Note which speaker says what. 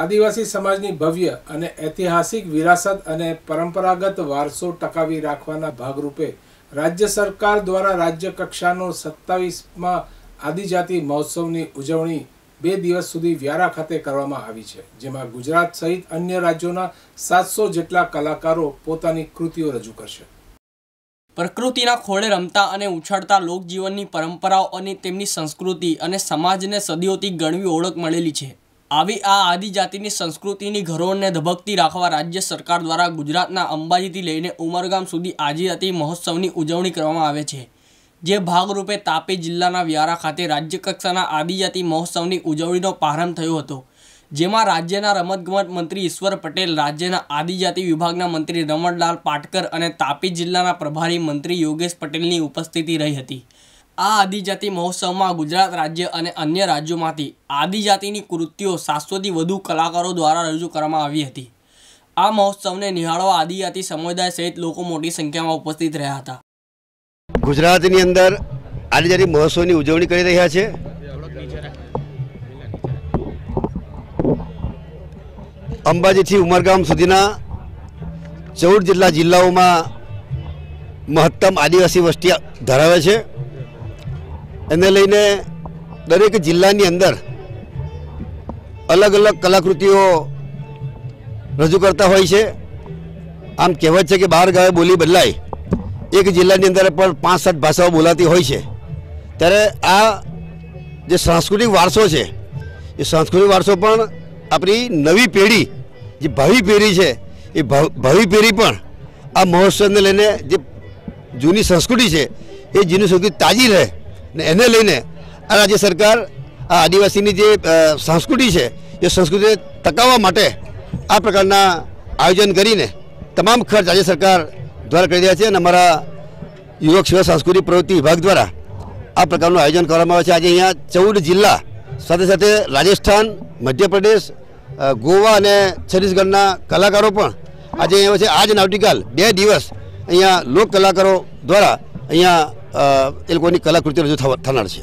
Speaker 1: આદિવાસી સમાજની ભવ્ય અને ઐતિહાસિક વિરાસત અને પરંપરાગત વારસો ટકાવી રાખવાના ભાગરૂપે રાજ્ય સરકાર દ્વારા રાજ્ય કક્ષાનો સત્તાવીસમાં આદિજાતિ મહોત્સવની ઉજવણી બે દિવસ સુધી વ્યારા ખાતે કરવામાં આવી છે જેમાં ગુજરાત સહિત અન્ય રાજ્યોના સાતસો જેટલા કલાકારો પોતાની કૃતિઓ રજૂ કરશે
Speaker 2: પ્રકૃતિના ખોળે રમતા અને ઉછળતા લોકજીવનની પરંપરાઓ અને તેમની સંસ્કૃતિ અને સમાજને સદીઓથી ગણવી ઓળખ મળેલી છે આવી આ આદિજાતિની સંસ્કૃતિની ઘરોળને ધબકતી રાખવા રાજ્ય સરકાર દ્વારા ગુજરાતના અંબાજીથી લઈને ઉમરગામ સુધી આદિજાતિ મહોત્સવની ઉજવણી કરવામાં આવે છે જે ભાગરૂપે તાપી જિલ્લાના વ્યારા ખાતે રાજ્યકક્ષાના આદિજાતિ મહોત્સવની ઉજવણીનો પ્રારંભ થયો હતો જેમાં રાજ્યના રમતગમત મંત્રી ઈશ્વર પટેલ રાજ્યના આદિજાતિ વિભાગના મંત્રી રમણલાલ પાટકર અને તાપી જિલ્લાના પ્રભારી મંત્રી યોગેશ પટેલની ઉપસ્થિતિ રહી હતી આ આદિજાતિ મહોત્સવમાં ગુજરાત રાજ્ય અને અન્ય રાજ્યોમાંથી આદિજાતિની કૃતિઓ સાતસોથી વધુ કલાકારો દ્વારા રજૂ કરવામાં આવી હતી આ મહોત્સવને નિહાળવા આદિજાતિ સમુદાય સહિત લોકો મોટી સંખ્યામાં ઉપસ્થિત રહ્યા હતા
Speaker 3: ગુજરાતની અંદર આદિજાતિ મહોત્સવની ઉજવણી કરી રહ્યા છે અંબાજીથી ઉમરગામ સુધીના ચૌદ જેટલા જિલ્લાઓમાં મહત્તમ આદિવાસી વસ્તી ધરાવે છે એને લઈને દરેક જિલ્લાની અંદર અલગ અલગ કલાકૃતિઓ રજૂ કરતા હોય છે આમ કહેવત છે કે બહાર ગાવે બોલી બદલાય એક જિલ્લાની અંદર પણ પાંચ સાત ભાષાઓ બોલાતી હોય છે ત્યારે આ જે સાંસ્કૃતિક વારસો છે એ સાંસ્કૃતિક વારસો પણ આપણી નવી પેઢી જે ભાવિ પેઢી છે એ ભાવિ પેઢી પણ આ મહોત્સવને લઈને જે જૂની સંસ્કૃતિ છે એ જૂની સૌથી તાજી રહે ને એને લઈને આ રાજ્ય સરકાર આ આદિવાસીની જે સંસ્કૃતિ છે એ સંસ્કૃતિને ટકાવવા માટે આ પ્રકારના આયોજન કરીને તમામ ખર્ચ રાજ્ય સરકાર દ્વારા કરી રહ્યા છે અને અમારા યુવક સેવા સાંસ્કૃતિક પ્રવૃત્તિ વિભાગ દ્વારા આ પ્રકારનું આયોજન કરવામાં આવે છે આજે અહીંયા ચૌદ જિલ્લા સાથે સાથે રાજસ્થાન મધ્યપ્રદેશ ગોવા અને છત્તીસગઢના કલાકારો પણ આજે અહીંયા છે આજ અને આવતીકાલ બે દિવસ અહીંયા લોક કલાકારો દ્વારા અહીંયા એ લોકોની કલાકૃતિ રજૂ થનાર છે